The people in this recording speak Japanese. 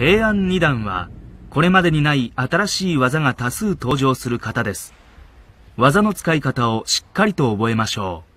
平安二段は、これまでにない新しい技が多数登場する方です。技の使い方をしっかりと覚えましょう。